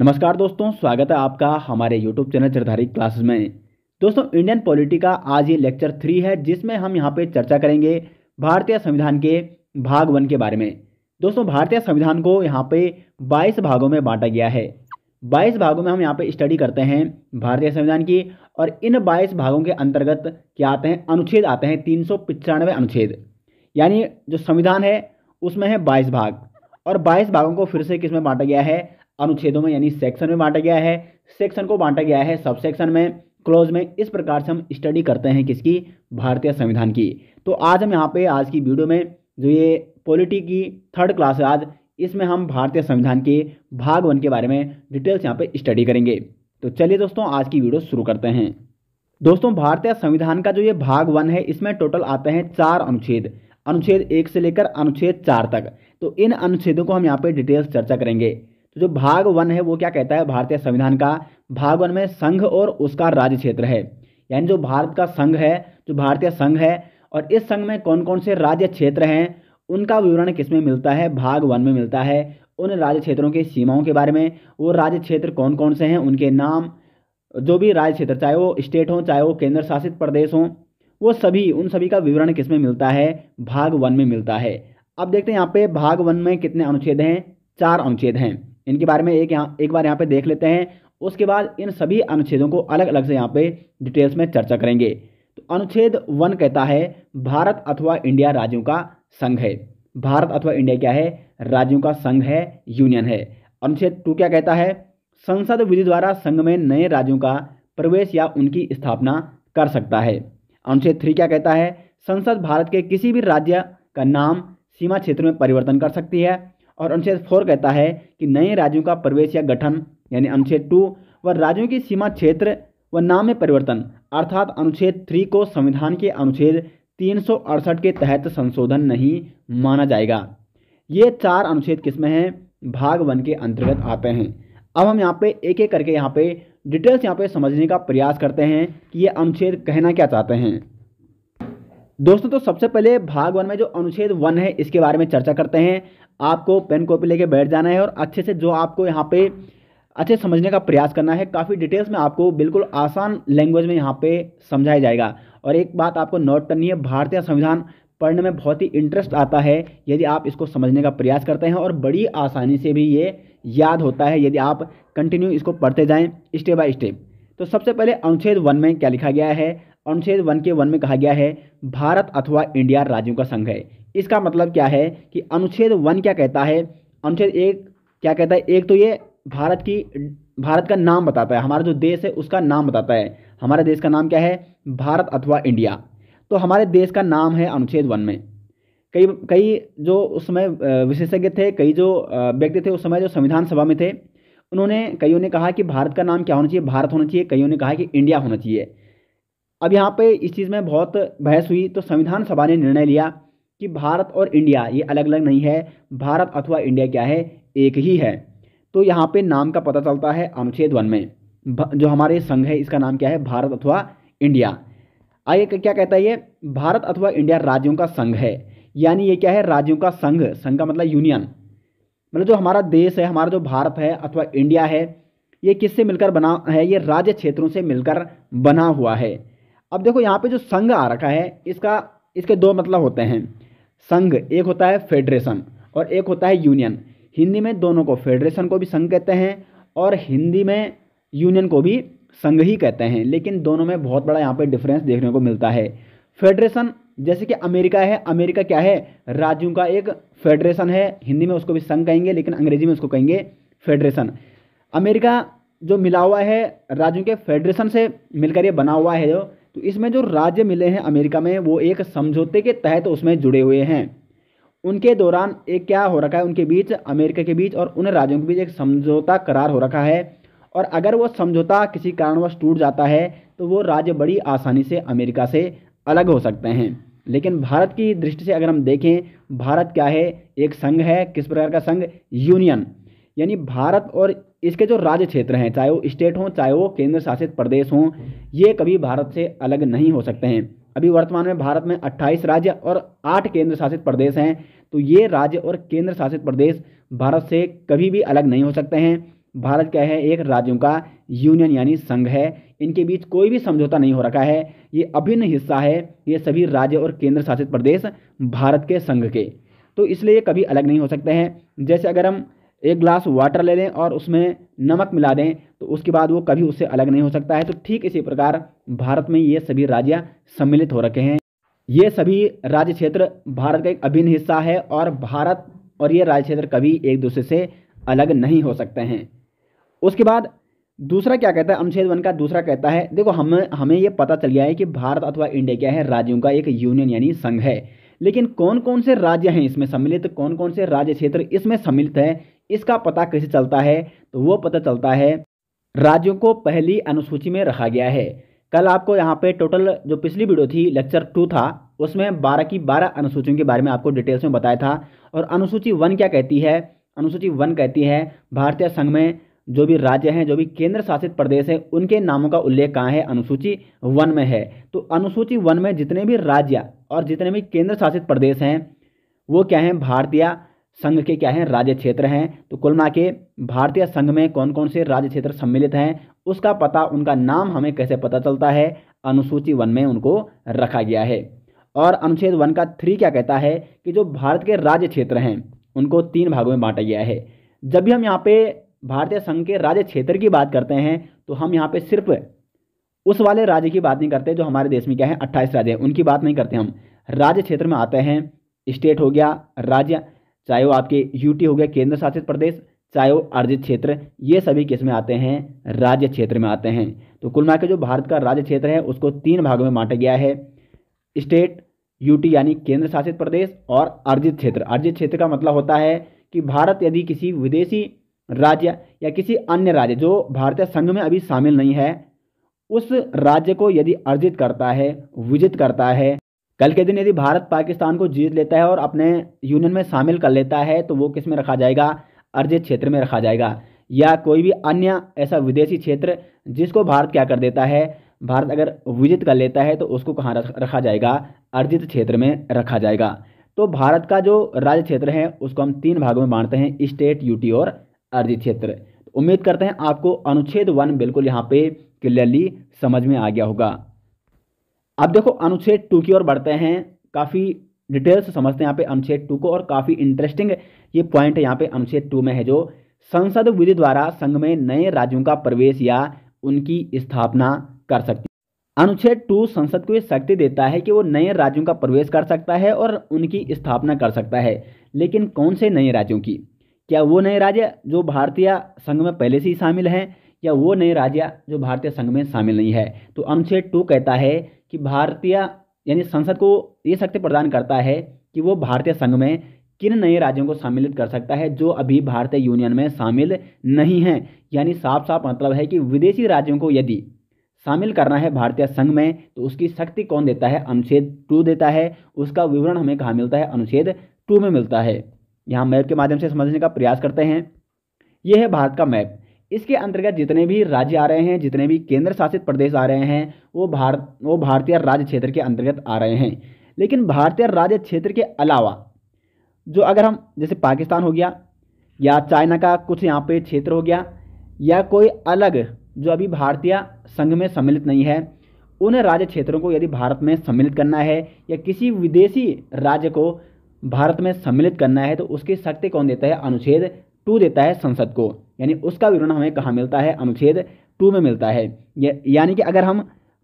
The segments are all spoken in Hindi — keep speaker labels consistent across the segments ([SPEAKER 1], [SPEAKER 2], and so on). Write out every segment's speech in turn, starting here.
[SPEAKER 1] नमस्कार दोस्तों स्वागत है आपका हमारे यूट्यूब चैनल चरधारी क्लासेस में दोस्तों इंडियन पॉलिटी का आज ये लेक्चर थ्री है जिसमें हम यहाँ पे चर्चा करेंगे भारतीय संविधान के भाग वन के बारे में दोस्तों भारतीय संविधान को यहाँ पे बाईस भागों में बांटा गया है बाईस भागों में हम यहाँ पे स्टडी करते हैं भारतीय संविधान की और इन बाईस भागों के अंतर्गत क्या आते हैं अनुच्छेद आते हैं तीन अनुच्छेद यानी जो संविधान है उसमें है बाईस भाग और बाईस भागों को फिर से किस में बांटा गया है अनुच्छेदों में यानी सेक्शन में बांटा गया है सेक्शन को बांटा गया है सब सेक्शन में क्लोज में इस प्रकार से हम स्टडी करते हैं किसकी भारतीय संविधान की तो आज हम यहाँ पे आज की वीडियो में जो ये पॉलिटी की थर्ड क्लास है आज इसमें हम भारतीय संविधान के भाग वन के बारे में डिटेल्स यहाँ पे स्टडी करेंगे तो चलिए दोस्तों आज की वीडियो शुरू करते हैं दोस्तों भारतीय संविधान का जो ये भाग वन है इसमें टोटल आते हैं चार अनुच्छेद अनुच्छेद एक से लेकर अनुच्छेद चार तक तो इन अनुच्छेदों को हम यहाँ पे डिटेल्स चर्चा करेंगे तो जो भाग वन है वो क्या कहता है भारतीय संविधान का भाग वन में संघ और उसका राज्य क्षेत्र है यानी जो भारत का संघ है जो भारतीय संघ है और इस संघ में कौन कौन से राज्य क्षेत्र हैं उनका विवरण किसमें मिलता है भाग वन में मिलता है उन राज्य क्षेत्रों की सीमाओं के बारे में वो राज्य क्षेत्र कौन कौन से हैं उनके नाम जो भी राज्य क्षेत्र चाहे वो स्टेट हों चाहे वो केंद्र शासित प्रदेश हों वो सभी उन सभी का विवरण किसमें मिलता है भाग वन में मिलता है अब देखते हैं यहाँ पे भाग वन में कितने अनुच्छेद हैं चार अनुच्छेद हैं इनके बारे में एक यहाँ एक बार यहाँ पे देख लेते हैं उसके बाद इन सभी अनुच्छेदों को अलग अलग से यहाँ पे डिटेल्स में चर्चा करेंगे तो अनुच्छेद वन कहता है भारत अथवा इंडिया राज्यों का संघ है भारत अथवा इंडिया क्या है राज्यों का संघ है यूनियन है अनुच्छेद टू क्या कहता है संसद विधि द्वारा संघ में नए राज्यों का प्रवेश या उनकी स्थापना कर सकता है अनुच्छेद थ्री क्या कहता है संसद भारत के किसी भी राज्य का नाम सीमा क्षेत्र में परिवर्तन कर सकती है और अनुच्छेद फोर कहता है कि नए राज्यों का प्रवेश या गठन यानी अनुच्छेद टू व राज्यों की सीमा क्षेत्र व नाम में परिवर्तन अर्थात अनुच्छेद थ्री को संविधान के अनुच्छेद तीन के तहत संशोधन नहीं माना जाएगा ये चार अनुच्छेद किसमें हैं भाग वन के अंतर्गत आते हैं अब हम यहाँ पे एक एक करके यहाँ पे डिटेल्स यहाँ पे समझने का प्रयास करते हैं कि ये अनुच्छेद कहना क्या चाहते हैं दोस्तों तो सबसे पहले भाग वन में जो अनुच्छेद वन है इसके बारे में चर्चा करते हैं आपको पेन कॉपी लेके बैठ जाना है और अच्छे से जो आपको यहाँ पे अच्छे समझने का प्रयास करना है काफ़ी डिटेल्स में आपको बिल्कुल आसान लैंग्वेज में यहाँ पे समझाया जाएगा और एक बात आपको नोट करनी है भारतीय संविधान पढ़ने में बहुत ही इंटरेस्ट आता है यदि आप इसको समझने का प्रयास करते हैं और बड़ी आसानी से भी ये याद होता है यदि आप कंटिन्यू इसको पढ़ते जाएँ स्टेप बाय स्टेप तो सबसे पहले अनुच्छेद वन में क्या लिखा गया है अनुच्छेद वन के वन में कहा गया है भारत अथवा इंडिया राज्यों का संघ है इसका मतलब क्या है कि अनुच्छेद वन क्या कहता है अनुच्छेद एक क्या कहता है एक तो ये भारत की भारत का नाम बताता है हमारा जो देश है उसका नाम बताता है हमारे देश का नाम क्या है भारत अथवा इंडिया तो हमारे देश का नाम है अनुच्छेद वन में कई कई जो उस समय विशेषज्ञ थे कई जो व्यक्ति थे उस समय जो संविधान सभा में थे उन्होंने कईयों ने कहा कि भारत का नाम क्या होना चाहिए भारत होना चाहिए कईयों ने कहा कि इंडिया होना चाहिए अब यहाँ पे इस चीज़ में बहुत बहस हुई तो संविधान सभा ने निर्णय लिया कि भारत और इंडिया ये अलग अलग नहीं है भारत अथवा इंडिया क्या है एक ही है तो यहाँ पे नाम का पता चलता है अनुच्छेद वन में जो हमारे संघ है इसका नाम क्या है भारत अथवा इंडिया आइए क्या कहता है ये भारत अथवा इंडिया राज्यों का संघ है यानी ये क्या है राज्यों का संघ संघ का मतलब यूनियन मतलब जो हमारा देश है हमारा जो भारत है अथवा इंडिया है ये किससे मिलकर बना है ये राज्य क्षेत्रों से मिलकर बना हुआ है अब देखो यहाँ पे जो संघ आ रखा है इसका इसके दो मतलब होते हैं संघ एक होता है फेडरेशन और एक होता है यूनियन हिंदी में दोनों को फेडरेशन को भी संघ कहते हैं और हिंदी में यूनियन को भी संघ ही कहते हैं लेकिन दोनों में बहुत बड़ा यहाँ पर डिफरेंस देखने को मिलता है फेडरेशन जैसे कि अमेरिका है अमेरिका क्या है राज्यों का एक फेडरेशन है हिंदी में उसको भी संघ कहेंगे लेकिन अंग्रेजी में उसको कहेंगे फेडरेशन अमेरिका जो मिला हुआ है राज्यों के फेडरेशन से मिलकर ये बना हुआ है जो तो इसमें जो राज्य मिले हैं अमेरिका में वो एक समझौते के तहत तो उसमें जुड़े हुए हैं उनके दौरान एक क्या हो रखा है उनके बीच अमेरिका के बीच और उन राज्यों के बीच एक समझौता करार हो रखा है और अगर वो समझौता किसी कारणवश टूट जाता है तो वो राज्य बड़ी आसानी से अमेरिका से अलग हो सकते हैं लेकिन भारत की दृष्टि से अगर हम देखें भारत क्या है एक संघ है किस प्रकार का संघ यूनियन यानी भारत और इसके जो राज्य क्षेत्र हैं चाहे वो स्टेट हों चाहे वो केंद्र शासित प्रदेश हों ये कभी भारत से अलग नहीं हो सकते हैं अभी वर्तमान में भारत में 28 राज्य और 8 केंद्र शासित प्रदेश हैं तो ये राज्य और केंद्र शासित प्रदेश भारत से कभी भी अलग नहीं हो सकते हैं भारत क्या है एक राज्यों का यूनियन यानी संघ है इनके बीच कोई भी समझौता नहीं हो रखा है ये अभिन्न हिस्सा है ये सभी राज्य और केंद्र शासित प्रदेश भारत के संघ के तो इसलिए कभी अलग नहीं हो सकते हैं जैसे अगर हम एक ग्लास वाटर ले लें और उसमें नमक मिला दें तो उसके बाद वो कभी उससे अलग नहीं हो सकता है तो ठीक इसी प्रकार भारत में ये सभी राज्य सम्मिलित हो रखे हैं ये सभी राज्य क्षेत्र भारत का एक अभिन्न हिस्सा है और भारत और ये राज्य क्षेत्र कभी एक दूसरे से अलग नहीं हो सकते हैं उसके बाद दूसरा क्या कहता है अनुच्छेद वन का दूसरा कहता है देखो हम हमें ये पता चल गया है कि भारत अथवा इंडिया क्या है राज्यों का एक यूनियन यानी संघ है लेकिन कौन कौन से राज्य हैं इसमें सम्मिलित कौन कौन से राज्य क्षेत्र इसमें सम्मिलित है इसका पता कैसे चलता है तो वो पता चलता है राज्यों को पहली अनुसूची में रखा गया है कल आपको यहाँ पे टोटल जो पिछली वीडियो थी लेक्चर टू था उसमें बारह की बारह अनुसूचियों के बारे में आपको डिटेल्स में बताया था और अनुसूची वन क्या कहती है अनुसूची वन कहती है भारतीय संघ में जो भी राज्य हैं जो भी केंद्र शासित प्रदेश हैं उनके नामों का उल्लेख कहाँ है अनुसूची वन में है तो अनुसूची वन में जितने भी राज्य और जितने भी केंद्र शासित प्रदेश हैं वो क्या हैं भारतीय संघ के क्या हैं राज्य क्षेत्र हैं तो कुल मिला के भारतीय संघ में कौन कौन से राज्य क्षेत्र सम्मिलित हैं उसका पता उनका नाम हमें कैसे पता चलता है अनुसूची वन में उनको रखा गया है और अनुच्छेद वन का थ्री क्या कहता है कि जो भारत के राज्य क्षेत्र हैं उनको तीन भागों में बांटा गया है जब भी हम यहाँ पे भारतीय संघ के राज्य क्षेत्र की बात करते हैं तो हम यहाँ पे सिर्फ उस वाले राज्य की बात नहीं करते जो हमारे देश में क्या है अट्ठाईस राज्य हैं उनकी बात नहीं करते हम राज्य क्षेत्र में आते हैं स्टेट हो गया राज्य चाहे वो आपके यूटी हो गया केंद्र शासित प्रदेश चाहे वो अर्जित क्षेत्र ये सभी किस में आते हैं राज्य क्षेत्र में आते हैं तो कुल मिलाकर जो भारत का राज्य क्षेत्र है उसको तीन भागों में बांटा गया है स्टेट यूटी यानी केंद्र शासित प्रदेश और अर्जित क्षेत्र अर्जित क्षेत्र का मतलब होता है कि भारत यदि किसी विदेशी राज्य या किसी अन्य राज्य जो भारतीय संघ में अभी शामिल नहीं है उस राज्य को यदि अर्जित करता है विजित करता है कल के दिन यदि भारत पाकिस्तान को जीत लेता है और अपने यूनियन में शामिल कर लेता है तो वो किस में रखा जाएगा अर्जित क्षेत्र में रखा जाएगा या कोई भी अन्य ऐसा विदेशी क्षेत्र जिसको भारत क्या कर देता है भारत अगर विजित कर लेता है तो उसको कहाँ रखा जाएगा अर्जित क्षेत्र में रखा जाएगा तो भारत का जो राज्य क्षेत्र है उसको हम तीन भागों में बांटते हैं स्टेट यूटी और अर्जित क्षेत्र उम्मीद करते हैं आपको अनुच्छेद वन बिल्कुल यहाँ पे क्लियरली समझ में आ गया होगा अब देखो अनुच्छेद टू की ओर बढ़ते हैं काफ़ी डिटेल से समझते हैं यहाँ पे अनुच्छेद टू को और काफ़ी इंटरेस्टिंग ये पॉइंट यहाँ पे अनुच्छेद टू में है जो संसद विधि द्वारा संघ में नए राज्यों का प्रवेश या उनकी स्थापना कर सकती अनुच्छेद टू संसद को ये शक्ति देता है कि वो नए राज्यों का प्रवेश कर सकता है और उनकी स्थापना कर सकता है लेकिन कौन से नए राज्यों की क्या वो नए राज्य जो भारतीय संघ में पहले से ही शामिल हैं या वो नए राज्य जो भारतीय संघ में शामिल नहीं है तो अनुच्छेद टू कहता है कि भारतीय यानी संसद को ये शक्ति प्रदान करता है कि वो भारतीय संघ में किन नए राज्यों को सम्मिलित कर सकता है जो अभी भारतीय यूनियन में शामिल नहीं है यानी साफ साफ मतलब है कि विदेशी राज्यों को यदि शामिल करना है भारतीय संघ में तो उसकी शक्ति कौन देता है अनुच्छेद टू देता है उसका विवरण हमें कहाँ मिलता है अनुच्छेद टू में मिलता है यहाँ मैप के माध्यम से समझने का प्रयास करते हैं यह है भारत का मैप इसके अंतर्गत जितने भी राज्य आ रहे हैं जितने भी केंद्र शासित प्रदेश आ रहे हैं वो भारत वो भारतीय राज्य क्षेत्र के अंतर्गत आ रहे हैं लेकिन भारतीय राज्य क्षेत्र के अलावा जो अगर हम जैसे पाकिस्तान हो गया या चाइना का कुछ यहाँ पे क्षेत्र हो गया या कोई अलग जो अभी भारतीय संघ में सम्मिलित नहीं है उन राज्य क्षेत्रों को यदि भारत में सम्मिलित करना है या किसी विदेशी राज्य को भारत में सम्मिलित करना है तो उसकी शक्ति कौन देता है अनुच्छेद टू देता है संसद को यानी उसका विवरण हमें कहाँ मिलता है अनुच्छेद टू में मिलता है यानी कि अगर हम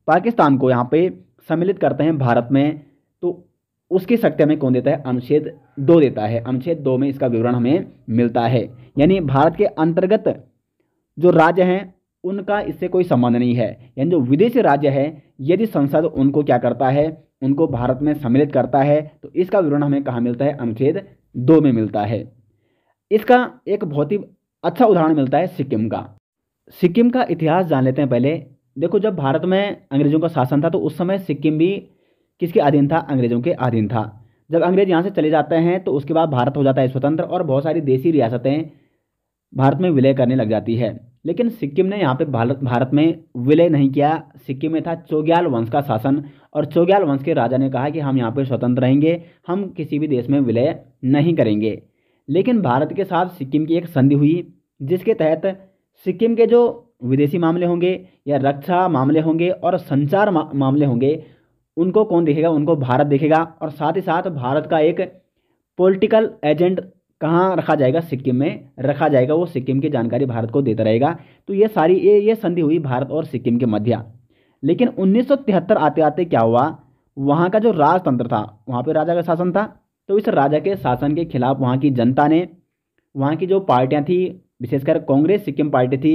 [SPEAKER 1] पाकिस्तान को यहाँ पे सम्मिलित करते हैं भारत में तो उसकी शक्ति हमें कौन देता है अनुच्छेद दो देता है अनुच्छेद दो में इसका विवरण हमें मिलता है यानी भारत के अंतर्गत जो राज्य हैं उनका इससे कोई संबंध नहीं है यानी जो विदेशी राज्य है यदि संसद उनको क्या करता है उनको भारत में सम्मिलित करता है तो इसका विवरण हमें कहाँ मिलता है अनुच्छेद दो में मिलता है इसका एक बहुत ही अच्छा उदाहरण मिलता है सिक्किम का सिक्किम का इतिहास जान लेते हैं पहले देखो जब भारत में अंग्रेजों का शासन था तो उस समय सिक्किम भी किसके अधीन था अंग्रेजों के अधीन था जब अंग्रेज यहाँ से चले जाते हैं तो उसके बाद भारत हो जाता है स्वतंत्र और बहुत सारी देसी रियासतें भारत में विलय करने लग जाती है लेकिन सिक्किम ने यहाँ पे भारत भारत में विलय नहीं किया सिक्किम में था चोग्याल वंश का शासन और चोग्याल वंश के राजा ने कहा कि हम यहाँ पर स्वतंत्र रहेंगे हम किसी भी देश में विलय नहीं करेंगे लेकिन भारत के साथ सिक्किम की एक संधि हुई जिसके तहत सिक्किम के जो विदेशी मामले होंगे या रक्षा मामले होंगे और संचार मा, मामले होंगे उनको कौन देखेगा उनको भारत देखेगा और साथ ही साथ भारत का एक पॉलिटिकल एजेंट कहाँ रखा जाएगा सिक्किम में रखा जाएगा वो सिक्किम की जानकारी भारत को देता रहेगा तो ये सारी ये ये संधि हुई भारत और सिक्किम के मध्य लेकिन 1973 आते आते क्या हुआ वहाँ का जो राजतंत्र था वहाँ पे राजा का शासन था तो इस राजा के शासन के खिलाफ वहाँ की जनता ने वहाँ की जो पार्टियाँ थी विशेषकर कांग्रेस सिक्किम पार्टी थी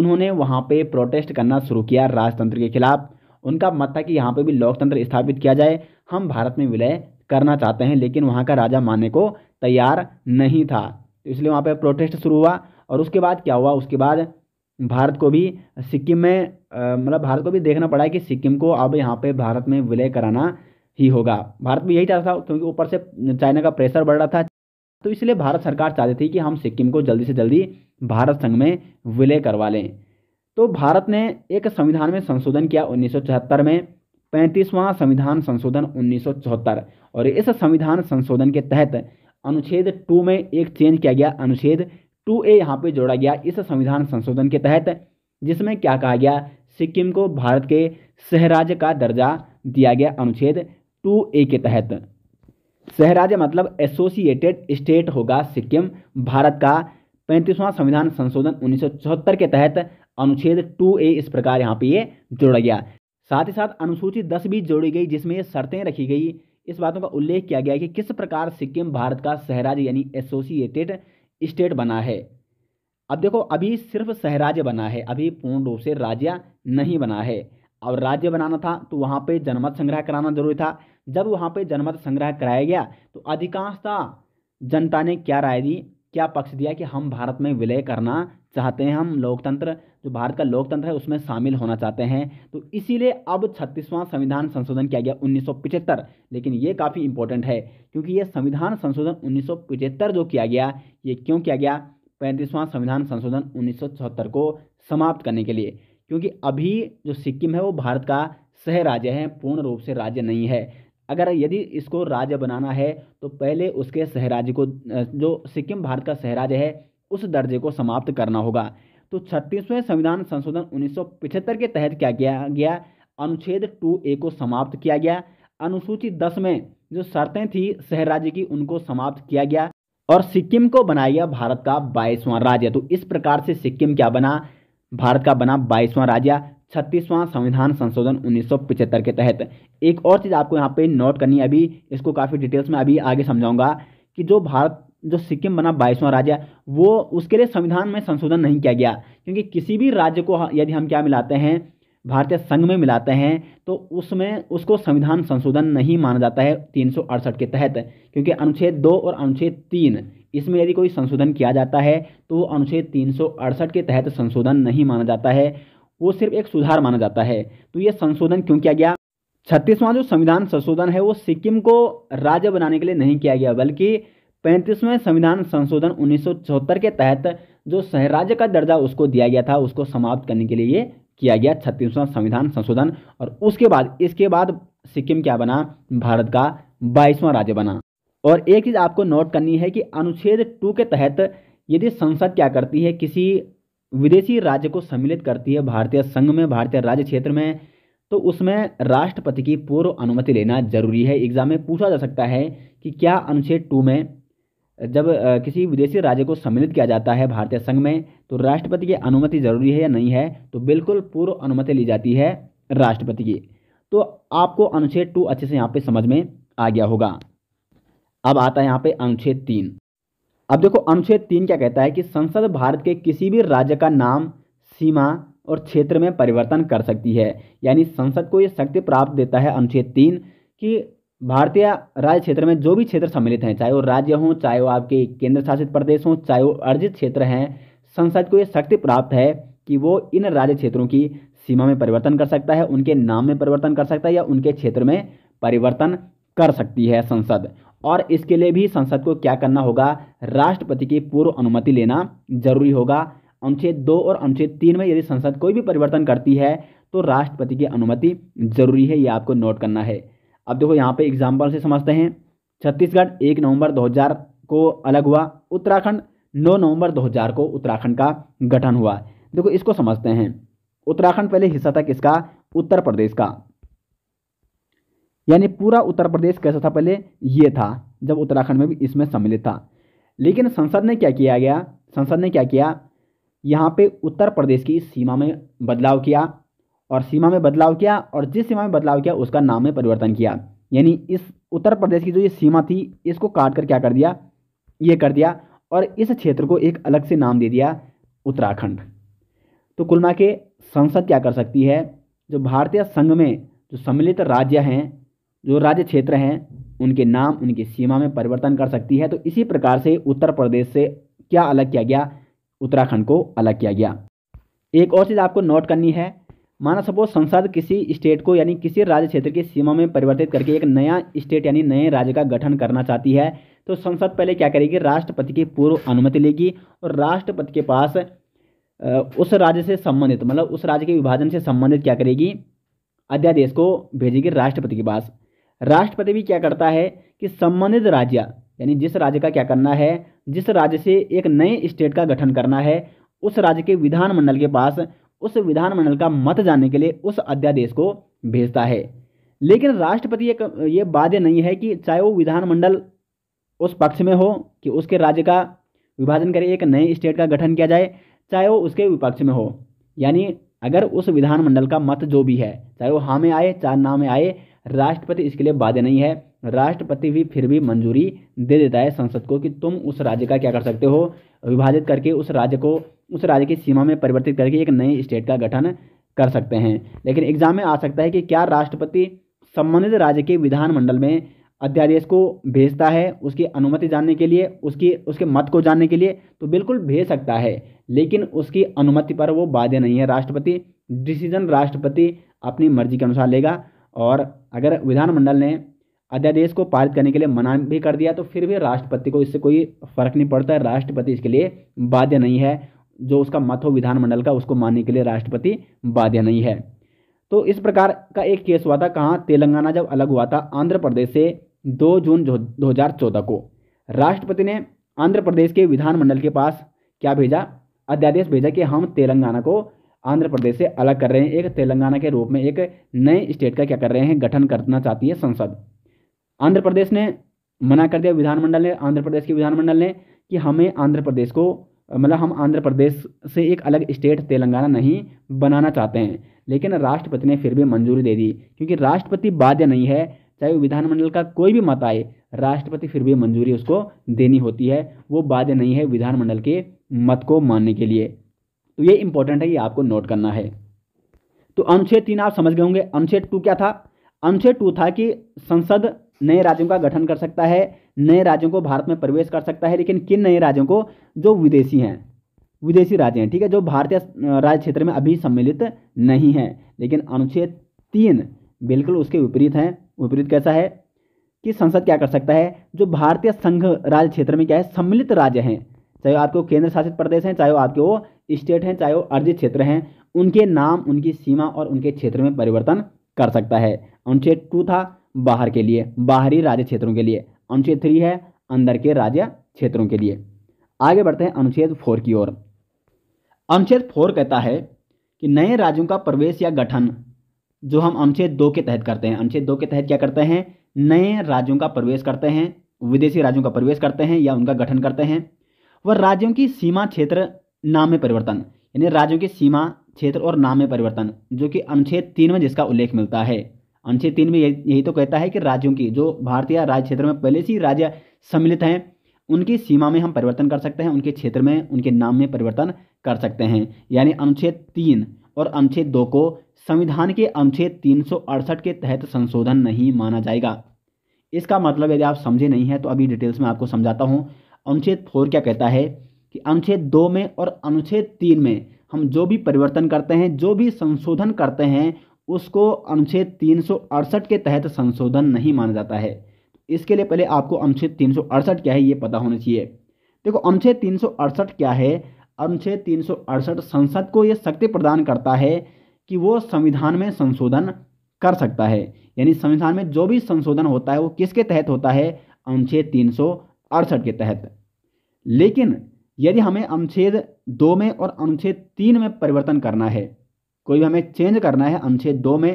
[SPEAKER 1] उन्होंने वहाँ पे प्रोटेस्ट करना शुरू किया राजतंत्र के खिलाफ उनका मत था कि यहाँ पे भी लोकतंत्र स्थापित किया जाए हम भारत में विलय करना चाहते हैं लेकिन वहाँ का राजा मानने को तैयार नहीं था तो इसलिए वहाँ पे प्रोटेस्ट शुरू हुआ और उसके बाद क्या हुआ उसके बाद भारत को भी सिक्किम में मतलब भारत को भी देखना पड़ा कि सिक्किम को अब यहाँ पर भारत में विलय कराना ही होगा भारत भी यही चाहता था क्योंकि ऊपर से चाइना का प्रेशर बढ़ रहा था तो इसलिए भारत सरकार चाहती थी कि हम सिक्किम को जल्दी से जल्दी भारत संघ में विलय करवा लें तो भारत ने एक संविधान में संशोधन किया उन्नीस में पैंतीसवां संविधान संशोधन उन्नीस और इस संविधान संशोधन के तहत अनुच्छेद टू में एक चेंज किया गया अनुच्छेद टू ए यहाँ पे जोड़ा गया इस संविधान संशोधन के तहत जिसमें क्या कहा गया सिक्किम को भारत के सहराज्य का दर्जा दिया गया अनुच्छेद टू ए के तहत सहराज्य मतलब एसोसिएटेड स्टेट होगा सिक्किम भारत का पैंतीसवां संविधान संशोधन उन्नीस के तहत अनुच्छेद टू ए इस प्रकार यहाँ पे ये जोड़ा गया साथ ही साथ अनुसूचित दस भी जोड़ी गई जिसमें ये शर्तें रखी गई इस बातों का उल्लेख किया गया कि किस प्रकार सिक्किम भारत का सहराज्य यानी एसोसिएटेड स्टेट बना है अब देखो अभी सिर्फ सहराज्य बना है अभी पूर्ण रूप से राज्य नहीं बना है अब राज्य बनाना था तो वहाँ पे जनमत संग्रह कराना जरूरी था जब वहाँ पर जनमत संग्रह कराया गया तो अधिकांशता जनता ने क्या राय दी क्या पक्ष दिया कि हम भारत में विलय करना चाहते हैं हम लोकतंत्र जो भारत का लोकतंत्र है उसमें शामिल होना चाहते हैं तो इसीलिए अब छत्तीसवां संविधान संशोधन किया गया उन्नीस लेकिन ये काफ़ी इंपॉर्टेंट है क्योंकि ये संविधान संशोधन उन्नीस जो किया गया ये क्यों किया गया पैंतीसवां संविधान संशोधन उन्नीस को समाप्त करने के लिए क्योंकि अभी जो सिक्किम है वो भारत का सह राज्य है पूर्ण रूप से राज्य नहीं है अगर यदि इसको राज्य बनाना है तो पहले उसके सहराज्य को जो सिक्किम भारत का सहराज्य है उस दर्जे को समाप्त करना होगा तो छत्तीसवें संविधान संशोधन उन्नीस के तहत क्या किया गया अनुच्छेद टू ए को समाप्त किया गया अनुसूचित दस में जो शर्तें थी सहराज्य की उनको समाप्त किया गया और सिक्किम को बनाया गया भारत का बाईसवां राज्य तो इस प्रकार से सिक्किम क्या बना भारत का बना बाईसवां राज्य छत्तीसवां संविधान संशोधन उन्नीस के तहत एक और चीज़ आपको यहाँ पे नोट करनी है अभी इसको काफ़ी डिटेल्स में अभी आगे समझाऊंगा कि जो भारत जो सिक्किम बना बाईसवां राज्य वो उसके लिए संविधान में संशोधन नहीं किया गया क्योंकि किसी भी राज्य को यदि हम क्या मिलाते हैं भारतीय संघ में मिलाते हैं तो उसमें उसको संविधान संशोधन नहीं माना जाता है तीन के तहत क्योंकि अनुच्छेद दो और अनुच्छेद तीन इसमें यदि कोई संशोधन किया जाता है तो अनुच्छेद तीन के तहत संशोधन नहीं माना जाता है वो सिर्फ एक सुधार माना जाता है तो ये संशोधन क्यों किया गया छत्तीसवां जो संविधान संशोधन है वो सिक्किम को राज्य बनाने के लिए नहीं किया गया बल्कि पैंतीसवें संविधान संशोधन उन्नीस के तहत जो राज्य का दर्जा उसको दिया गया था उसको समाप्त करने के लिए किया गया छत्तीसवां संविधान संशोधन और उसके बाद इसके बाद सिक्किम क्या बना भारत का बाईसवां राज्य बना और एक चीज़ आपको नोट करनी है कि अनुच्छेद टू के तहत यदि संसद क्या करती है किसी विदेशी राज्य को सम्मिलित करती है भारतीय संघ में भारतीय राज्य क्षेत्र में तो उसमें राष्ट्रपति की पूर्व अनुमति लेना जरूरी है एग्जाम में पूछा जा सकता है कि क्या अनुच्छेद टू में जब किसी विदेशी राज्य को सम्मिलित किया जाता है भारतीय संघ में तो राष्ट्रपति की अनुमति जरूरी है या नहीं है तो बिल्कुल पूर्व अनुमति ली जाती है राष्ट्रपति की तो आपको अनुच्छेद टू अच्छे से यहाँ पे समझ में आ गया होगा अब आता है यहाँ पे अनुच्छेद तीन अब देखो अनुच्छेद तीन क्या कहता है कि संसद भारत के किसी भी राज्य का नाम सीमा और क्षेत्र में परिवर्तन कर सकती है यानी संसद को ये शक्ति प्राप्त देता है अनुच्छेद तीन कि भारतीय राज्य क्षेत्र में जो भी क्षेत्र सम्मिलित हैं चाहे वो राज्य हों चाहे वो आपके केंद्र शासित प्रदेश हों चाहे वो अर्जित क्षेत्र हैं संसद को ये शक्ति प्राप्त है कि वो इन राज्य क्षेत्रों की सीमा में परिवर्तन कर सकता है उनके नाम में परिवर्तन कर सकता है या उनके क्षेत्र में परिवर्तन कर सकती है संसद और इसके लिए भी संसद को क्या करना होगा राष्ट्रपति की पूर्व अनुमति लेना जरूरी होगा अनुच्छेद दो और अनुच्छेद तीन में यदि संसद कोई भी परिवर्तन करती है तो राष्ट्रपति की अनुमति जरूरी है ये आपको नोट करना है अब देखो यहाँ पे एग्जाम्पल से समझते हैं छत्तीसगढ़ एक नवंबर 2000 को अलग हुआ उत्तराखंड 9 नवंबर 2000 को उत्तराखंड का गठन हुआ देखो इसको समझते हैं उत्तराखंड पहले हिस्सा था किसका उत्तर प्रदेश का यानी पूरा उत्तर प्रदेश कैसा था पहले ये था जब उत्तराखंड में भी इसमें सम्मिलित था लेकिन संसद ने क्या किया गया संसद ने क्या किया यहाँ पे उत्तर प्रदेश की सीमा में बदलाव किया और सीमा में बदलाव किया और जिस सीमा में बदलाव किया उसका नाम में परिवर्तन किया यानी इस उत्तर प्रदेश की जो ये सीमा थी इसको काट कर क्या कर दिया ये कर दिया और इस क्षेत्र को एक अलग से नाम दे दिया उत्तराखंड तो कुलमा के संसद क्या कर सकती है जो भारतीय संघ में जो सम्मिलित राज्य हैं जो राज्य क्षेत्र हैं उनके नाम उनकी सीमा में परिवर्तन कर सकती है तो इसी प्रकार से उत्तर प्रदेश से क्या अलग किया गया उत्तराखंड को अलग किया गया एक और चीज़ आपको नोट करनी है माना सपोज संसद किसी स्टेट को यानी किसी राज्य क्षेत्र की सीमा में परिवर्तित करके एक नया स्टेट यानी नए राज्य का गठन करना चाहती है तो संसद पहले क्या करेगी राष्ट्रपति की पूर्व अनुमति लेगी और राष्ट्रपति के पास उस राज्य से संबंधित मतलब उस राज्य के विभाजन से संबंधित क्या करेगी अध्यादेश को भेजेगी राष्ट्रपति के पास राष्ट्रपति भी क्या करता है कि संबंधित राज्य यानी जिस राज्य का क्या करना है जिस राज्य से एक नए स्टेट का गठन करना है उस राज्य के विधानमंडल के पास उस विधानमंडल का मत जानने के लिए उस अध्यादेश को भेजता है लेकिन राष्ट्रपति एक ये बाध्य नहीं है कि चाहे वो विधानमंडल उस पक्ष में हो कि उसके राज्य का विभाजन करके एक नए स्टेट का गठन किया जाए चाहे वो उसके विपक्ष में हो यानी अगर उस विधानमंडल का मत जो भी है चाहे वो हाँ में आए चाहे ना में आए राष्ट्रपति इसके लिए बाध्य नहीं है राष्ट्रपति भी फिर भी मंजूरी दे देता है संसद को कि तुम उस राज्य का क्या कर सकते हो विभाजित करके उस राज्य को उस राज्य की सीमा में परिवर्तित करके एक नए स्टेट का गठन कर सकते हैं लेकिन एग्जाम में आ सकता है कि क्या राष्ट्रपति संबंधित राज्य के विधानमंडल में अध्यादेश को भेजता है उसकी अनुमति जानने के लिए उसकी उसके मत को जानने के लिए तो बिल्कुल भेज सकता है लेकिन उसकी अनुमति पर वो बाध्य नहीं है राष्ट्रपति डिसीजन राष्ट्रपति अपनी मर्जी के अनुसार लेगा और अगर विधानमंडल ने अध्यादेश को पारित करने के लिए मना भी कर दिया तो फिर भी राष्ट्रपति को इससे कोई फर्क नहीं पड़ता है राष्ट्रपति इसके लिए बाध्य नहीं है जो उसका मत हो विधानमंडल का उसको मानने के लिए राष्ट्रपति बाध्य नहीं है तो इस प्रकार का एक केस हुआ था कहाँ तेलंगाना जब अलग हुआ था आंध्र प्रदेश से दो जून दो हजार चौदह को राष्ट्रपति ने आंध्र प्रदेश के विधानमंडल के पास क्या भेजा अध्यादेश भेजा कि हम तेलंगाना को आंध्र प्रदेश से अलग कर रहे हैं एक तेलंगाना के रूप में एक नए स्टेट का क्या कर रहे हैं गठन करना चाहती है संसद आंध्र प्रदेश ने मना कर दिया विधानमंडल ने आंध्र प्रदेश के विधानमंडल ने कि हमें आंध्र प्रदेश को मतलब हम आंध्र प्रदेश से एक अलग स्टेट तेलंगाना नहीं बनाना चाहते हैं लेकिन राष्ट्रपति ने फिर भी मंजूरी दे दी क्योंकि राष्ट्रपति बाध्य नहीं है चाहे वो विधानमंडल का कोई भी मत आए राष्ट्रपति फिर भी मंजूरी उसको देनी होती है वो बाध्य नहीं है विधानमंडल के मत को मानने के लिए तो ये इंपॉर्टेंट है ये आपको नोट करना है तो अनुच्छेद तीन आप समझ गए होंगे अनुच्छेद टू क्या था अनुच्छेद टू था कि संसद नए राज्यों का गठन कर सकता है नए राज्यों को भारत में प्रवेश कर सकता है लेकिन किन नए राज्यों को जो विदेशी हैं विदेशी राज्य हैं ठीक है जो भारतीय राज्य क्षेत्र में अभी सम्मिलित नहीं है लेकिन अनुच्छेद तीन बिल्कुल उसके विपरीत हैं विपरीत कैसा है कि संसद क्या कर सकता है जो भारतीय संघ राज्य क्षेत्र में क्या है सम्मिलित राज्य हैं चाहे आपके वो केंद्र शासित प्रदेश हैं चाहे वो आपके वो स्टेट हैं चाहे वो अर्जित क्षेत्र हैं उनके नाम उनकी सीमा और उनके क्षेत्र में परिवर्तन कर सकता है अनुच्छेद टू था बाहर के लिए बाहरी राज्य क्षेत्रों के लिए अनुच्छेद थ्री है अंदर के राज्य क्षेत्रों के लिए आगे बढ़ते हैं अनुच्छेद फोर की ओर अनुच्छेद फोर कहता है कि नए राज्यों का प्रवेश या गठन जो हम अनुच्छेद दो के तहत करते हैं अनुच्छेद दो के तहत क्या करते हैं नए राज्यों का प्रवेश करते हैं विदेशी राज्यों का प्रवेश करते हैं या उनका गठन करते हैं व राज्यों की सीमा क्षेत्र नाम में परिवर्तन यानी राज्यों की सीमा क्षेत्र और नाम में परिवर्तन जो कि अनुच्छेद तीन में जिसका उल्लेख मिलता है अनुच्छेद तीन में यही तो कहता है कि राज्यों की जो भारतीय राज्य क्षेत्र में पहले से ही राज्य सम्मिलित हैं उनकी सीमा में हम परिवर्तन कर सकते हैं उनके क्षेत्र में उनके नाम में परिवर्तन कर सकते हैं यानी अनुच्छेद तीन और अनुच्छेद दो को संविधान के अनुच्छेद तीन के तहत संशोधन नहीं माना जाएगा इसका मतलब यदि आप समझे नहीं है तो अभी डिटेल्स में आपको समझाता हूँ अनुच्छेद फोर क्या कहता है कि अनुच्छेद दो में और अनुच्छेद तीन में हम जो भी परिवर्तन करते हैं जो भी संशोधन करते हैं उसको अनुच्छेद तीन के तहत संशोधन नहीं माना जाता है इसके लिए पहले आपको अनुच्छेद तीन क्या है ये पता होना चाहिए देखो अनुच्छेद तीन क्या है अनुच्छेद तीन संसद को ये शक्ति प्रदान करता है कि वो संविधान में संशोधन कर सकता है यानी संविधान में जो भी संशोधन होता है वो किसके तहत होता है अनुच्छेद तीन अड़सठ के तहत लेकिन यदि हमें अनुच्छेद दो में और अनुच्छेद तीन में परिवर्तन करना है कोई भी हमें चेंज करना है अनुच्छेद दो में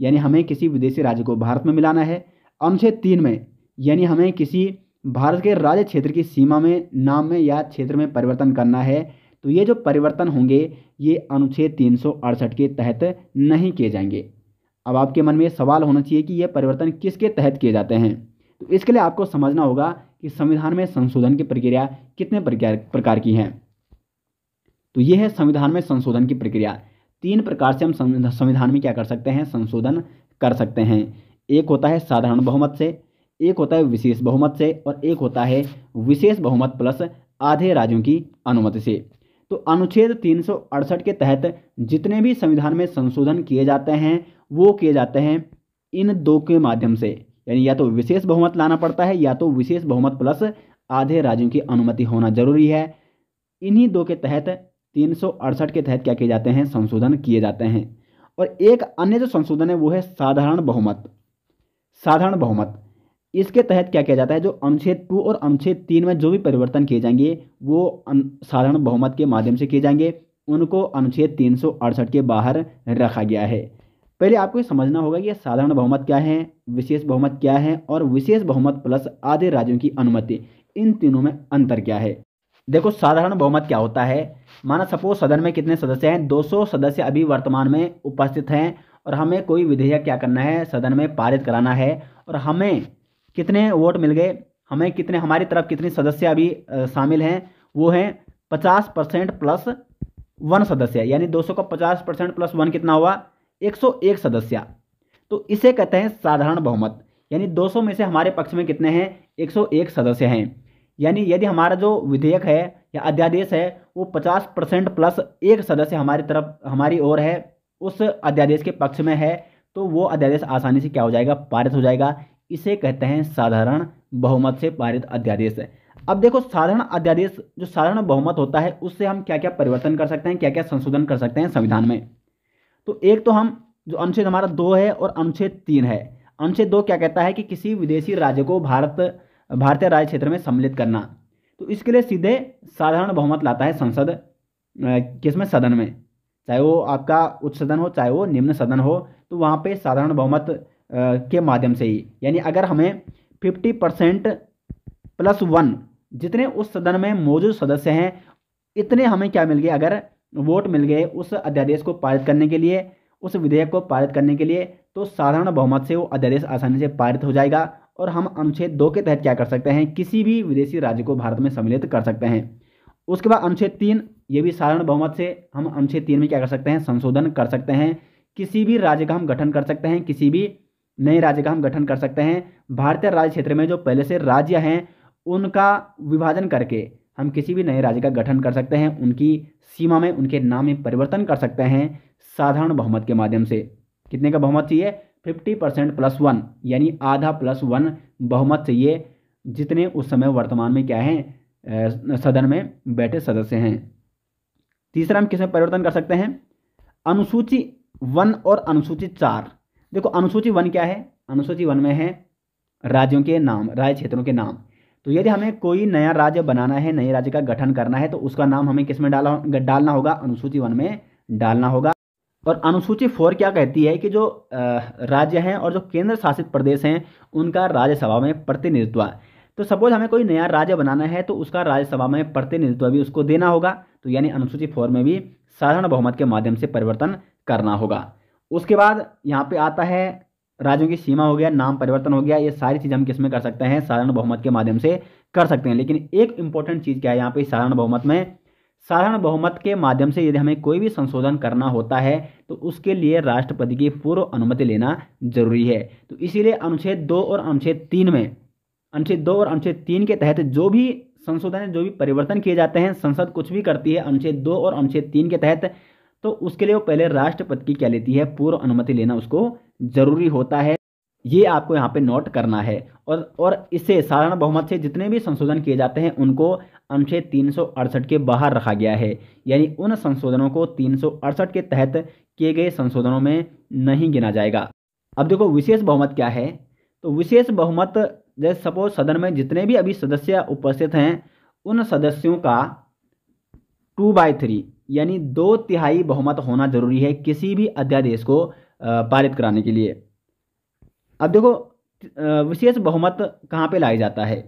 [SPEAKER 1] यानी हमें किसी विदेशी राज्य को भारत में मिलाना है अनुच्छेद तीन में यानी हमें किसी भारत के राज्य क्षेत्र की सीमा में नाम में या क्षेत्र में परिवर्तन करना है तो ये जो परिवर्तन होंगे ये अनुच्छेद तीन के तहत नहीं किए जाएंगे अब आपके मन में सवाल होना चाहिए कि ये परिवर्तन किसके तहत किए जाते हैं तो इसके लिए आपको समझना होगा कि संविधान में संशोधन की प्रक्रिया कितने प्रकार की है तो यह है संविधान में संशोधन की प्रक्रिया तीन प्रकार से हम संविधान में क्या कर सकते हैं संशोधन कर सकते हैं एक होता है साधारण बहुमत से एक होता है विशेष बहुमत से और एक होता है विशेष बहुमत प्लस आधे राज्यों की अनुमति से तो अनुच्छेद तीन के तहत जितने भी संविधान में संशोधन किए जाते हैं वो किए जाते हैं इन दो के माध्यम से यानी या तो विशेष बहुमत लाना पड़ता है या तो विशेष बहुमत प्लस आधे राज्यों की अनुमति होना जरूरी है इन्हीं दो के तहत तीन के तहत क्या किए जाते हैं संशोधन किए जाते हैं और एक अन्य जो संशोधन है वो है साधारण बहुमत साधारण बहुमत इसके तहत क्या किया जाता है जो अनुच्छेद टू और अनुच्छेद तीन में जो भी परिवर्तन किए जाएंगे वो साधारण बहुमत के माध्यम से किए जाएंगे उनको अनुच्छेद तीन के बाहर रखा गया है पहले आपको ये समझना होगा कि साधारण बहुमत क्या है विशेष बहुमत क्या है और विशेष बहुमत प्लस आधे राज्यों की अनुमति इन तीनों में अंतर क्या है देखो साधारण बहुमत क्या होता है माना सपोज सदन में कितने सदस्य हैं 200 सदस्य अभी वर्तमान में उपस्थित हैं और हमें कोई विधेयक क्या करना है सदन में पारित कराना है और हमें कितने वोट मिल गए हमें कितने हमारी तरफ कितने सदस्य अभी शामिल हैं वो हैं पचास परसेंट प्लस वन सदस्य यानी दो सौ का पचास परसेंट प्लस वन कितना हुआ 101 सदस्य तो इसे कहते हैं साधारण बहुमत यानी 200 में से हमारे पक्ष में कितने हैं 101 सदस्य हैं यानी यदि हमारा जो विधेयक है या अध्यादेश है वो 50 परसेंट प्लस एक सदस्य हमारी तरफ हमारी ओर है उस अध्यादेश के पक्ष में है तो वो अध्यादेश आसानी से क्या हो जाएगा पारित हो जाएगा इसे कहते हैं साधारण बहुमत से पारित अध्यादेश है अब देखो साधारण अध्यादेश जो साधारण बहुमत होता है उससे हम क्या क्या परिवर्तन कर सकते हैं क्या क्या संशोधन कर सकते हैं संविधान में तो एक तो हम जो अनुच्छेद हमारा दो है और अनुच्छेद तीन है अनुच्छेद दो क्या कहता है कि किसी विदेशी राज्य को भारत भारतीय राज्य क्षेत्र में सम्मिलित करना तो इसके लिए सीधे साधारण बहुमत लाता है संसद किसमें सदन में चाहे वो आपका उच्च सदन हो चाहे वो निम्न सदन हो तो वहाँ पे साधारण बहुमत के माध्यम से ही यानी अगर हमें फिफ्टी परसेंट प्लस वन जितने उस सदन में मौजूद सदस्य हैं इतने हमें क्या मिल गए अगर वोट मिल गए उस अध्यादेश को पारित करने के लिए उस विधेयक को पारित करने के लिए तो साधारण बहुमत से वो अध्यादेश आसानी से पारित हो जाएगा और हम अनुच्छेद दो के तहत क्या कर सकते हैं किसी भी विदेशी राज्य को भारत में सम्मिलित कर सकते हैं उसके बाद अनुच्छेद तीन ये भी साधारण बहुमत से हम अनुच्छेद तीन में क्या कर सकते हैं संशोधन कर सकते हैं किसी भी राज्य का हम गठन कर सकते हैं किसी भी नए राज्य का हम गठन कर सकते हैं भारतीय राज्य क्षेत्र में जो पहले से राज्य हैं उनका विभाजन करके हम किसी भी नए राज्य का गठन कर सकते हैं उनकी सीमा में उनके नाम में परिवर्तन कर सकते हैं साधारण बहुमत के माध्यम से कितने का बहुमत चाहिए फिफ्टी परसेंट प्लस वन यानी आधा प्लस वन बहुमत चाहिए जितने उस समय वर्तमान में क्या हैं सदन में बैठे सदस्य हैं तीसरा हम किसमें परिवर्तन कर सकते हैं अनुसूची वन और अनुसूची चार देखो अनुसूची वन क्या है अनुसूची वन में है राज्यों के नाम राज्य क्षेत्रों के नाम तो यदि हमें कोई नया राज्य बनाना है नए राज्य का गठन करना है तो उसका नाम हमें किस में डाला डालना होगा अनुसूची वन में डालना होगा और अनुसूची फोर क्या कहती है कि जो राज्य हैं और जो केंद्र शासित प्रदेश हैं उनका राज्यसभा में प्रतिनिधित्व तो सपोज हमें कोई नया राज्य बनाना है तो उसका राज्यसभा में प्रतिनिधित्व भी उसको देना होगा तो यानी अनुसूची फोर में भी साधारण बहुमत के माध्यम से परिवर्तन करना होगा उसके बाद यहाँ पे आता है राज्यों की सीमा हो गया नाम परिवर्तन हो गया ये सारी चीज़ हम किसमें कर सकते हैं साधारण बहुमत के माध्यम से कर सकते हैं लेकिन एक इंपॉर्टेंट चीज़ क्या है यहाँ पे साधारण बहुमत में साधारण बहुमत के माध्यम से यदि हमें कोई भी संशोधन करना होता है तो उसके लिए राष्ट्रपति की पूर्व अनुमति लेना जरूरी है तो इसीलिए अनुच्छेद दो और अनुच्छेद तीन में अनुच्छेद दो और अनुच्छेद तीन के तहत जो भी संशोधन जो भी परिवर्तन किए जाते हैं संसद कुछ भी करती है अनुच्छेद दो और अनुच्छेद तीन के तहत तो उसके लिए वो पहले राष्ट्रपति की क्या लेती है पूर्व अनुमति लेना उसको जरूरी होता है ये आपको यहाँ पे नोट करना है और और इसे साधारण बहुमत से जितने भी संशोधन किए जाते हैं उनको अनुच्छेद तीन के बाहर रखा गया है यानी उन संशोधनों को तीन के तहत किए गए संशोधनों में नहीं गिना जाएगा अब देखो विशेष बहुमत क्या है तो विशेष बहुमत जैसे सपोज सदन में जितने भी अभी सदस्य उपस्थित हैं उन सदस्यों का टू बाई थ्री यानी दो तिहाई बहुमत होना जरूरी है किसी भी अध्यादेश को पारित कराने के लिए अब देखो विशेष बहुमत कहाँ पे लाया जाता है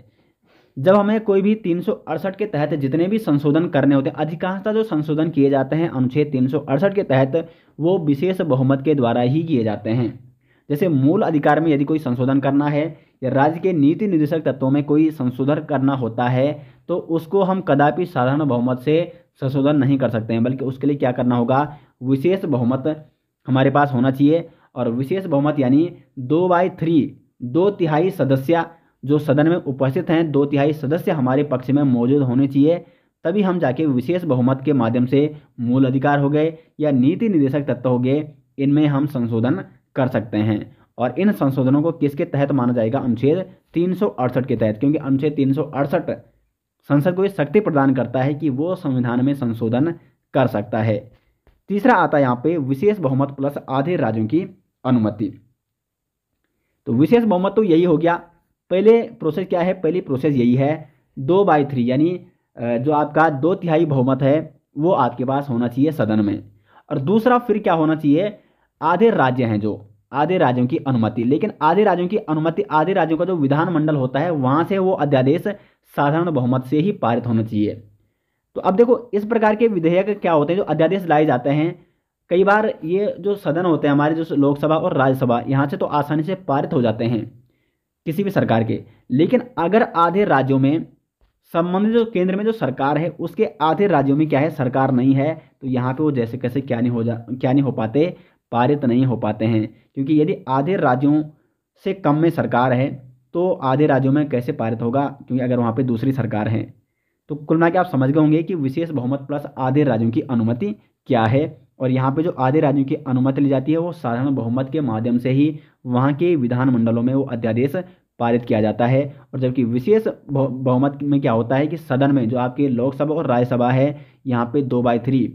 [SPEAKER 1] जब हमें कोई भी तीन के तहत जितने भी संशोधन करने होते हैं अधिकांशतः जो संशोधन किए जाते हैं अनुच्छेद तीन के तहत वो विशेष बहुमत के द्वारा ही किए जाते हैं जैसे मूल अधिकार में यदि कोई संशोधन करना है या राज्य के नीति निर्देशक तत्वों में कोई संशोधन करना होता है तो उसको हम कदापि साधारण बहुमत से संशोधन नहीं कर सकते हैं बल्कि उसके लिए क्या करना होगा विशेष बहुमत हमारे पास होना चाहिए और विशेष बहुमत यानी दो बाई थ्री दो तिहाई सदस्य जो सदन में उपस्थित हैं दो तिहाई सदस्य हमारे पक्ष में मौजूद होने चाहिए तभी हम जाके विशेष बहुमत के माध्यम से मूल अधिकार हो गए या नीति निदेशक तत्व हो गए इनमें हम संशोधन कर सकते हैं और इन संशोधनों को किसके तहत माना जाएगा अनुच्छेद तीन के तहत क्योंकि अनुच्छेद तीन संसद को यह शक्ति प्रदान करता है कि वो संविधान में संशोधन कर सकता है तीसरा आता है यहाँ पे विशेष बहुमत प्लस आधे राज्यों की अनुमति तो विशेष बहुमत तो यही हो गया पहले प्रोसेस क्या है पहली प्रोसेस यही है दो बाई थ्री यानी जो आपका दो तिहाई बहुमत है वो आपके पास होना चाहिए सदन में और दूसरा फिर क्या होना चाहिए आधे राज्य हैं जो आधे राज्यों की अनुमति लेकिन आधे राज्यों की अनुमति आधे राज्यों का जो विधानमंडल होता है वहाँ से वो अध्यादेश साधारण बहुमत से ही पारित होना चाहिए तो अब देखो इस प्रकार के विधेयक क्या होते हैं जो अध्यादेश लाए जाते हैं कई बार ये जो सदन होते हैं हमारे जो लोकसभा और राज्यसभा यहाँ से तो आसानी से पारित हो जाते हैं किसी भी सरकार के लेकिन अगर आधे राज्यों में संबंधित जो केंद्र में जो सरकार है उसके आधे राज्यों में क्या है सरकार नहीं है तो यहाँ पे वो जैसे कैसे क्या नहीं हो जा क्या नहीं हो पाते पारित नहीं हो पाते हैं क्योंकि यदि आधे राज्यों से कम में सरकार है तो आधे राज्यों में कैसे पारित होगा क्योंकि अगर वहाँ पर दूसरी सरकार है तो कुल मिला आप समझ गए होंगे कि विशेष बहुमत प्लस आधे राज्यों की अनुमति क्या है और यहाँ पे जो आधे राज्यों की अनुमति ली जाती है वो साधारण बहुमत के माध्यम से ही वहाँ के विधानमंडलों में वो अध्यादेश पारित किया जाता है और जबकि विशेष बहुमत में क्या होता है कि सदन में जो आपके लोकसभा और राज्यसभा है यहाँ पे दो बाई थ्री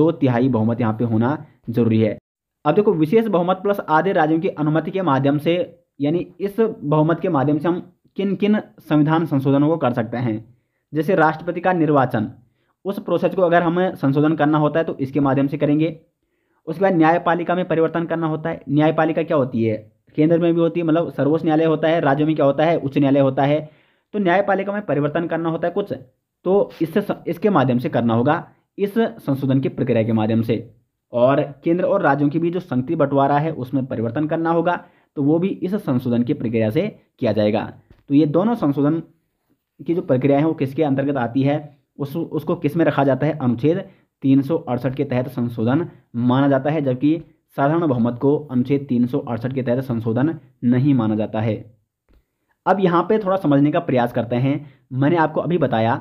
[SPEAKER 1] दो तिहाई बहुमत यहाँ पे होना जरूरी है अब देखो विशेष बहुमत प्लस आधे राज्यों की अनुमति के माध्यम से यानी इस बहुमत के माध्यम से हम किन किन संविधान संशोधनों को कर सकते हैं जैसे राष्ट्रपति का निर्वाचन उस प्रोसेस को अगर हमें संशोधन करना होता है तो इसके माध्यम से करेंगे उसके बाद न्यायपालिका में परिवर्तन करना होता है न्यायपालिका क्या होती है केंद्र में भी होती है मतलब सर्वोच्च न्यायालय होता है राज्यों में क्या होता है उच्च न्यायालय होता है तो न्यायपालिका में परिवर्तन करना होता है कुछ तो इससे इसके माध्यम से करना होगा इस संशोधन की प्रक्रिया के माध्यम से और केंद्र और राज्यों के बीच जो संगति बंटवारा है उसमें परिवर्तन करना होगा तो वो भी इस संशोधन की प्रक्रिया से किया जाएगा तो ये दोनों संशोधन की जो प्रक्रिया है वो किसके अंतर्गत आती है उस उसको किस में रखा जाता है अनुच्छेद तीन के तहत संशोधन माना जाता है जबकि साधारण बहुमत को अनुच्छेद तीन के तहत संशोधन नहीं माना जाता है अब यहाँ पे थोड़ा समझने का प्रयास करते हैं मैंने आपको अभी बताया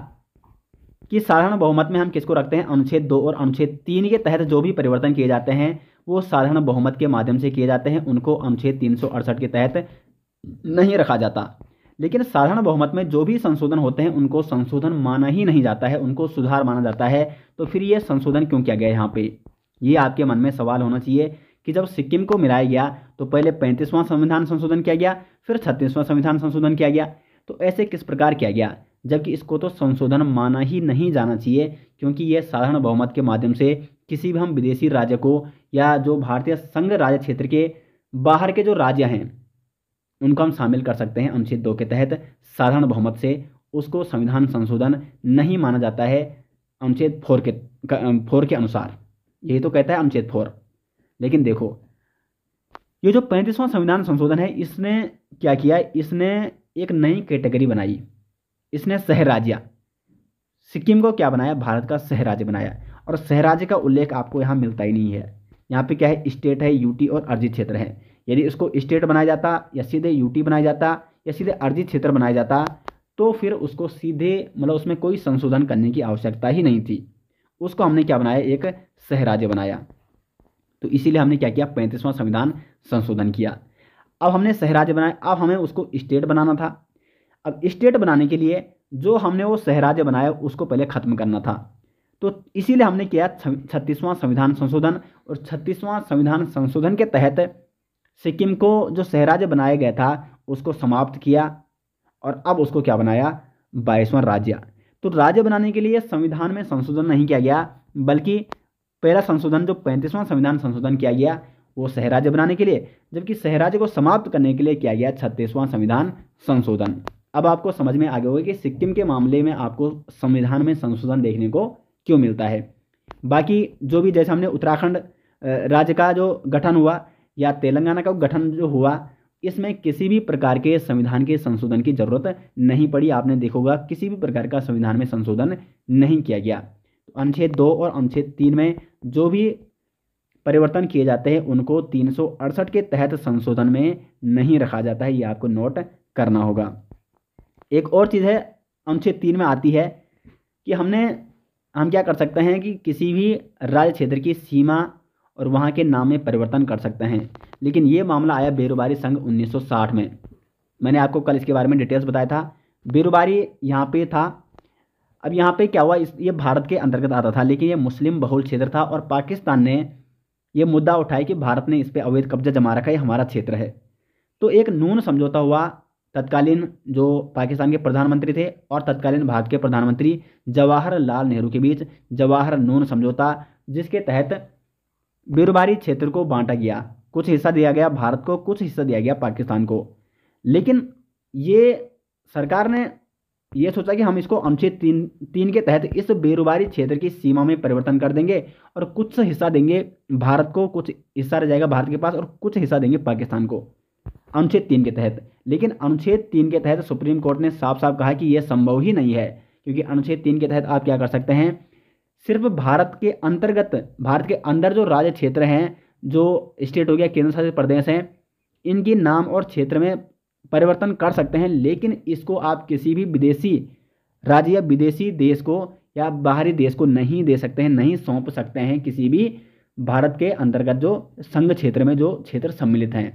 [SPEAKER 1] कि साधारण बहुमत में हम किसको रखते हैं अनुच्छेद दो और अनुच्छेद तीन के तहत जो भी परिवर्तन किए जाते हैं वो साधारण बहुमत के माध्यम से किए जाते हैं उनको अनुच्छेद तीन के तहत नहीं रखा जाता लेकिन साधारण बहुमत में जो भी संशोधन होते हैं उनको संशोधन माना ही नहीं जाता है उनको सुधार माना जाता है तो फिर ये संशोधन क्यों किया गया यहाँ पे ये आपके मन में सवाल होना चाहिए कि जब सिक्किम को मिलाया गया तो पहले पैंतीसवां संविधान संशोधन किया गया फिर छत्तीसवां संविधान संशोधन किया गया तो ऐसे किस प्रकार किया गया जबकि इसको तो संशोधन माना ही नहीं जाना चाहिए क्योंकि यह साधारण बहुमत के माध्यम से किसी भी हम विदेशी राज्य को या जो भारतीय संघ राज्य क्षेत्र के बाहर के जो राज्य हैं उनको हम शामिल कर सकते हैं अनुच्छेद दो के तहत साधारण बहुमत से उसको संविधान संशोधन नहीं माना जाता है अनुच्छेद फोर के फोर के अनुसार यही तो कहता है अनुच्छेद फोर लेकिन देखो ये जो पैंतीसवां संविधान संशोधन है इसने क्या किया इसने एक नई कैटेगरी बनाई इसने सहराजिया सिक्किम को क्या बनाया भारत का सहराज्य बनाया और सहराज्य का उल्लेख आपको यहाँ मिलता ही नहीं है यहाँ पे क्या है स्टेट है यूटी और अर्जित क्षेत्र है यदि इसको स्टेट बनाया जाता या सीधे यूटी बनाया जाता या सीधे अर्जित क्षेत्र बनाया जाता तो फिर उसको सीधे मतलब उसमें कोई संशोधन करने की आवश्यकता ही नहीं थी उसको हमने क्या बनाया एक सहराज्य बनाया तो इसीलिए हमने क्या किया पैंतीसवां संविधान संशोधन किया अब हमने सहराज्य बनाया अब हमें उसको स्टेट बनाना था अब स्टेट बनाने के लिए जो हमने वो सहराज्य बनाया उसको पहले ख़त्म करना था तो इसीलिए हमने किया छत्तीसवां संविधान संशोधन और छत्तीसवां संविधान संशोधन के तहत सिक्किम को जो सहराज्य बनाया गया था उसको समाप्त किया और अब उसको क्या बनाया बाईसवां राज्य तो राज्य बनाने के लिए संविधान में संशोधन नहीं किया गया बल्कि पहला संशोधन जो पैंतीसवां संविधान संशोधन किया गया वो सहराज्य बनाने के लिए जबकि सहराज्य को समाप्त करने के लिए किया गया छत्तीसवां संविधान संशोधन अब आपको समझ में आ गया होगा कि सिक्किम के मामले में आपको संविधान में संशोधन देखने को क्यों मिलता है बाकी जो भी जैसे हमने उत्तराखंड राज्य का जो गठन हुआ या तेलंगाना का गठन जो हुआ इसमें किसी भी प्रकार के संविधान के संशोधन की ज़रूरत नहीं पड़ी आपने देखोगा किसी भी प्रकार का संविधान में संशोधन नहीं किया गया तो अनुच्छेद दो और अनुच्छेद तीन में जो भी परिवर्तन किए जाते हैं उनको तीन के तहत संशोधन में नहीं रखा जाता है ये आपको नोट करना होगा एक और चीज़ है अनुच्छेद तीन में आती है कि हमने हम क्या कर सकते हैं कि किसी भी राज्य क्षेत्र की सीमा और वहाँ के नाम में परिवर्तन कर सकते हैं लेकिन ये मामला आया बेरोबारी संघ 1960 में मैंने आपको कल इसके बारे में डिटेल्स बताया था बेरोबारी यहाँ पे था अब यहाँ पे क्या हुआ इस ये भारत के अंतर्गत आता था लेकिन ये मुस्लिम बहुल क्षेत्र था और पाकिस्तान ने ये मुद्दा उठाया कि भारत ने इस पर अवैध कब्जा जमा रखा है हमारा क्षेत्र है तो एक नून समझौता हुआ तत्कालीन जो पाकिस्तान के प्रधानमंत्री थे और तत्कालीन भारत के प्रधानमंत्री जवाहरलाल नेहरू के बीच जवाहर नून समझौता जिसके तहत बिरबारी क्षेत्र को बांटा गया कुछ हिस्सा दिया गया भारत को कुछ हिस्सा दिया गया पाकिस्तान को लेकिन ये सरकार ने ये सोचा कि हम इसको अनुच्छेद तीन तीन के तहत इस बेरोबारी क्षेत्र की सीमा में परिवर्तन कर देंगे और कुछ हिस्सा देंगे भारत को कुछ हिस्सा रह जाएगा भारत के पास और कुछ हिस्सा देंगे पाकिस्तान को अनुच्छेद तीन के तहत लेकिन अनुच्छेद तीन के तहत सुप्रीम कोर्ट ने साफ साफ कहा कि यह संभव ही नहीं है क्योंकि अनुच्छेद तीन के तहत आप क्या कर सकते हैं सिर्फ भारत के अंतर्गत भारत के अंदर जो राज्य क्षेत्र हैं जो स्टेट हो गया केंद्र शासित प्रदेश हैं इनके नाम और क्षेत्र में परिवर्तन कर सकते हैं लेकिन इसको आप किसी भी विदेशी राज्य या विदेशी देश को या बाहरी देश को नहीं दे सकते हैं नहीं सौंप सकते हैं किसी भी भारत के अंतर्गत जो संघ क्षेत्र में जो क्षेत्र सम्मिलित हैं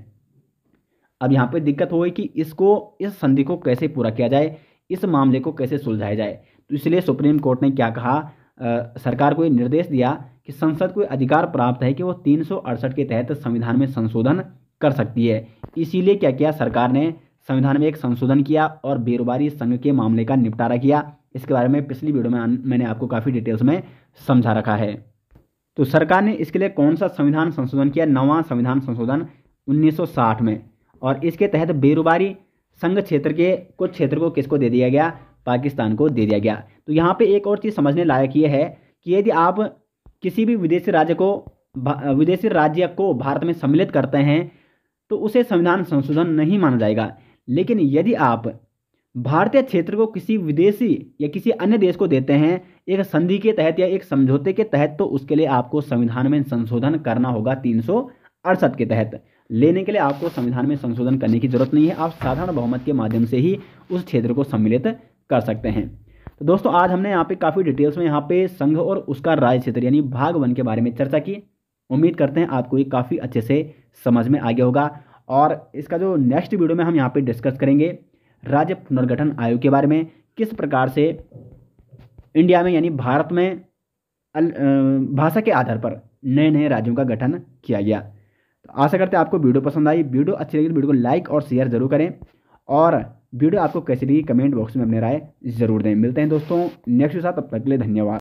[SPEAKER 1] अब यहाँ पे दिक्कत हो गई कि इसको इस संधि को कैसे पूरा किया जाए इस मामले को कैसे सुलझाया जाए तो इसलिए सुप्रीम कोर्ट ने क्या कहा आ, सरकार को ये निर्देश दिया कि संसद को अधिकार प्राप्त है कि वो तीन के तहत संविधान में संशोधन कर सकती है इसीलिए क्या किया सरकार ने संविधान में एक संशोधन किया और बेरोबारी संघ के मामले का निपटारा किया इसके बारे में पिछली वीडियो में मैंने आपको काफ़ी डिटेल्स में समझा रखा है तो सरकार ने इसके लिए कौन सा संविधान संशोधन किया नवा संविधान संशोधन 1960 में और इसके तहत बेरोबारी संघ क्षेत्र के कुछ क्षेत्र को किसको दे दिया गया पाकिस्तान को दे दिया गया तो यहाँ पे एक और चीज़ समझने लायक ये है कि यदि आप किसी भी विदेशी राज्य को विदेशी राज्य को भारत में सम्मिलित करते हैं तो उसे संविधान संशोधन नहीं माना जाएगा लेकिन यदि आप भारतीय क्षेत्र को किसी विदेशी या किसी अन्य देश को देते हैं एक संधि के तहत या एक समझौते के तहत तो उसके लिए आपको संविधान में संशोधन करना होगा तीन के तहत लेने के लिए आपको संविधान में संशोधन करने की जरूरत नहीं है आप साधारण बहुमत के माध्यम से ही उस क्षेत्र को सम्मिलित कर सकते हैं तो दोस्तों आज हमने यहाँ पे काफ़ी डिटेल्स में यहाँ पे संघ और उसका राज्य क्षेत्र यानी भाग वन के बारे में चर्चा की उम्मीद करते हैं आपको ये काफ़ी अच्छे से समझ में आ गया होगा और इसका जो नेक्स्ट वीडियो में हम यहाँ पे डिस्कस करेंगे राज्य पुनर्गठन आयोग के बारे में किस प्रकार से इंडिया में यानी भारत में भाषा के आधार पर नए नए राज्यों का गठन किया गया आशा करते हैं आपको वीडियो पसंद आई वीडियो अच्छी लगी तो वीडियो को लाइक और शेयर जरूर करें और वीडियो आपको कैसी लगी कमेंट बॉक्स में अपने राय जरूर दें मिलते हैं दोस्तों नेक्स्ट के साथ तब तक के लिए धन्यवाद